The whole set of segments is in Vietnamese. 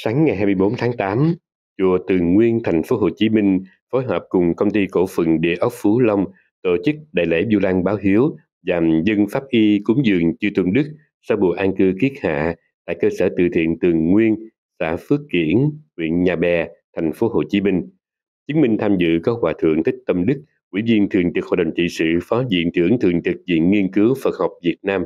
Sáng ngày 24 tháng 8, chùa Từ Nguyên thành phố Hồ Chí Minh phối hợp cùng công ty cổ phần địa ốc Phú Long tổ chức đại lễ Du Lan báo hiếu dàm dân pháp y cúng dường chư tôn đức sau mùa an cư kiết hạ tại cơ sở từ thiện Tường Nguyên, xã Phước Kiển, huyện Nhà Bè, thành phố Hồ Chí Minh. Chứng minh tham dự có Hòa Thượng Thích Tâm Đức, Ủy viên Thường trực Hội đồng Trị sự, Phó Viện trưởng Thường trực Viện Nghiên cứu Phật học Việt Nam,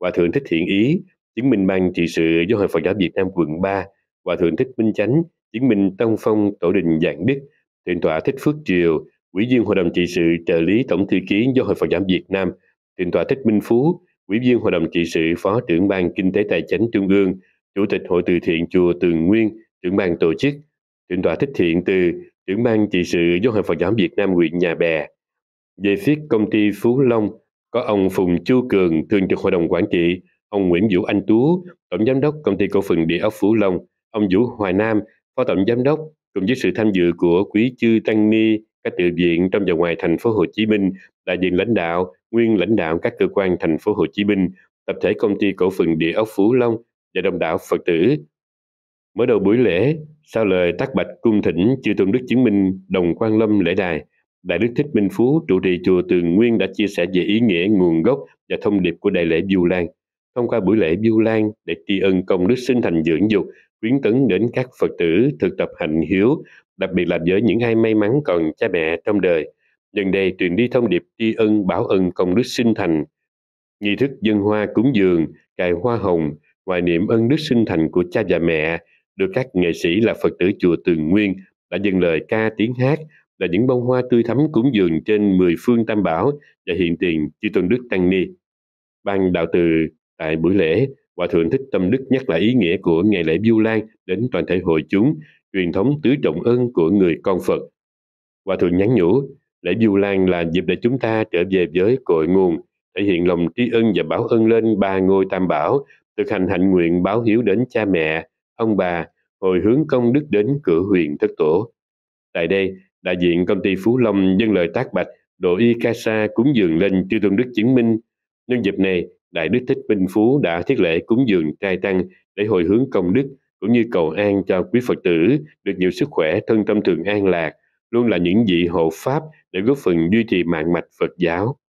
Hòa Thượng Thích Thiện Ý, chứng minh ban trị sự do hội Phật giáo Việt Nam quận 3, và thượng thích minh chánh chứng minh tông phong tổ đình dạng đức thượng tòa thích phước triều ủy viên hội đồng trị sự trợ lý tổng thư ký do hội phật giáo việt nam thượng tòa thích minh phú ủy viên hội đồng trị sự phó trưởng ban kinh tế tài chính trung ương chủ tịch hội từ thiện chùa tường nguyên trưởng ban tổ chức thượng tòa thích thiện từ trưởng ban trị sự do hội phật giáo việt nam huyện nhà bè về phía công ty phú long có ông phùng chu cường thường trực hội đồng quản trị ông nguyễn vũ anh tú tổng giám đốc công ty cổ phần địa ốc phú long Ông Vũ Hoài Nam, Phó Tổng Giám đốc, cùng với sự tham dự của quý chư Tăng Ni, các tự viện trong và ngoài thành phố Hồ Chí Minh, đại diện lãnh đạo, nguyên lãnh đạo các cơ quan thành phố Hồ Chí Minh, tập thể công ty cổ phần địa ốc Phú Long và đồng đảo Phật tử. Mở đầu buổi lễ, sau lời tác bạch cung thỉnh chư tôn đức chứng minh đồng quan lâm lễ đài, Đại Đức Thích Minh Phú, trụ trì chùa Tường Nguyên đã chia sẻ về ý nghĩa, nguồn gốc và thông điệp của đại lễ Du Lan. Thông qua buổi lễ Du Lan để tri ân công đức sinh thành dưỡng dục, quyến tấn đến các Phật tử thực tập hạnh hiếu, đặc biệt là với những ai may mắn còn cha mẹ trong đời. Nhân đây truyền đi thông điệp tri ân báo ân công đức sinh thành. Nghi thức dân hoa cúng dường, cài hoa hồng, ngoài niệm ân đức sinh thành của cha và mẹ, được các nghệ sĩ là Phật tử chùa Tường Nguyên đã dừng lời ca tiếng hát là những bông hoa tươi thắm cúng dường trên mười phương Tam Bảo và hiện tiền chư Tôn Đức Tăng Ni. Ban đạo từ tại buổi lễ Hòa Thượng Thích Tâm Đức nhắc lại ý nghĩa của Ngày lễ Biêu Lan đến toàn thể hội chúng, truyền thống tứ trọng ân của người con Phật. Hòa Thượng nhắn nhủ, lễ Biêu Lan là dịp để chúng ta trở về với cội nguồn, thể hiện lòng tri ân và báo ân lên ba ngôi tam bảo, thực hành hạnh nguyện báo hiếu đến cha mẹ, ông bà, hồi hướng công đức đến cửa huyền thất tổ. Tại đây, đại diện công ty Phú Long dân lời tác bạch, đội y ca sa cúng dường lên chư tôn đức chứng minh. Nhân dịp này, Đại Đức Thích Minh Phú đã thiết lễ cúng dường trai tăng để hồi hướng công đức cũng như cầu an cho quý Phật tử được nhiều sức khỏe, thân tâm thường an lạc, luôn là những vị hộ Pháp để góp phần duy trì mạng mạch Phật giáo.